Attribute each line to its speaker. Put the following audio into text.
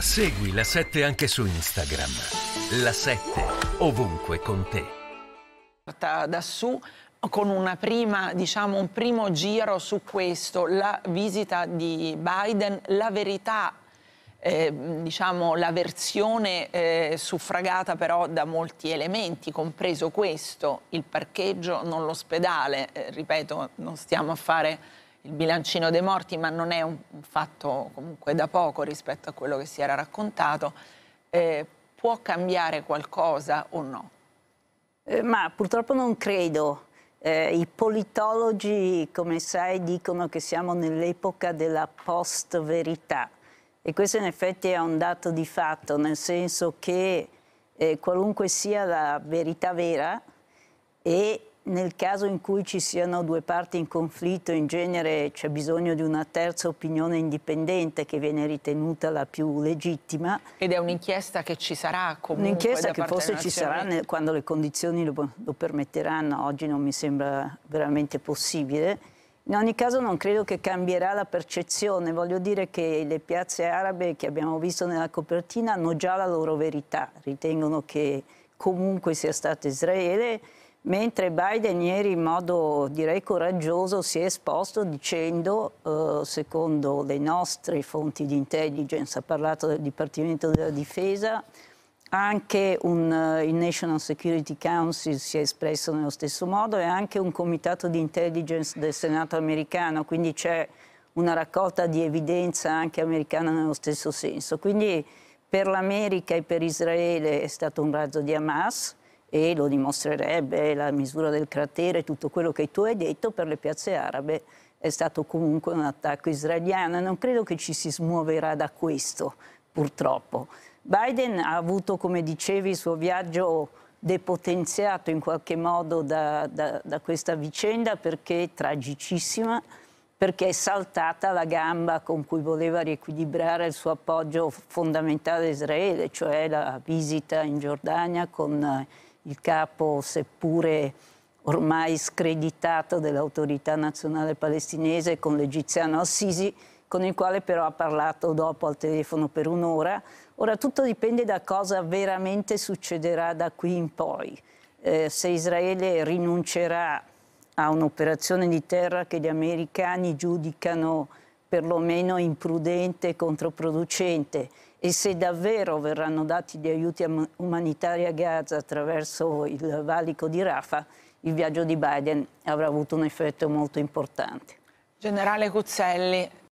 Speaker 1: Segui la 7 anche su Instagram. La 7 ovunque con te. Da su con una prima, diciamo, un primo giro su questo, la visita di Biden, la verità eh, diciamo, la versione eh, suffragata però da molti elementi, compreso questo, il parcheggio, non l'ospedale, eh, ripeto, non stiamo a fare il bilancino dei morti, ma non è un, un fatto comunque da poco rispetto a quello che si era raccontato, eh, può cambiare qualcosa o no? Eh, ma purtroppo
Speaker 2: non credo. Eh, I politologi, come sai, dicono che siamo nell'epoca della post-verità e questo in effetti è un dato di fatto, nel senso che eh, qualunque sia la verità vera e nel caso in cui ci siano due parti in conflitto, in genere c'è bisogno di una terza opinione indipendente che viene ritenuta la più legittima. Ed è
Speaker 1: un'inchiesta che ci sarà comunque? Un'inchiesta che forse ci sarà nel,
Speaker 2: quando le condizioni lo, lo permetteranno, oggi non mi sembra veramente possibile. In ogni caso non credo che cambierà la percezione, voglio dire che le piazze arabe che abbiamo visto nella copertina hanno già la loro verità, ritengono che comunque sia stato Israele mentre Biden ieri in modo direi coraggioso si è esposto dicendo, eh, secondo le nostre fonti di intelligence, ha parlato del Dipartimento della Difesa, anche un, eh, il National Security Council si è espresso nello stesso modo e anche un comitato di intelligence del Senato americano, quindi c'è una raccolta di evidenza anche americana nello stesso senso. Quindi per l'America e per Israele è stato un razzo di Hamas, e lo dimostrerebbe la misura del cratere, tutto quello che tu hai detto per le piazze arabe è stato comunque un attacco israeliano. Non credo che ci si smuoverà da questo, purtroppo. Biden ha avuto, come dicevi, il suo viaggio depotenziato in qualche modo da, da, da questa vicenda perché è tragicissima, perché è saltata la gamba con cui voleva riequilibrare il suo appoggio fondamentale a Israele, cioè la visita in Giordania con il capo, seppure ormai screditato dell'autorità nazionale palestinese con l'egiziano Assisi, con il quale però ha parlato dopo al telefono per un'ora. Ora tutto dipende da cosa veramente succederà da qui in poi. Eh, se Israele rinuncerà a un'operazione di terra che gli americani giudicano perlomeno imprudente e controproducente e se davvero verranno dati gli aiuti umanitari a Gaza attraverso il valico di Rafah, il viaggio di Biden avrà avuto un effetto molto importante.
Speaker 1: Generale Cuzzelli,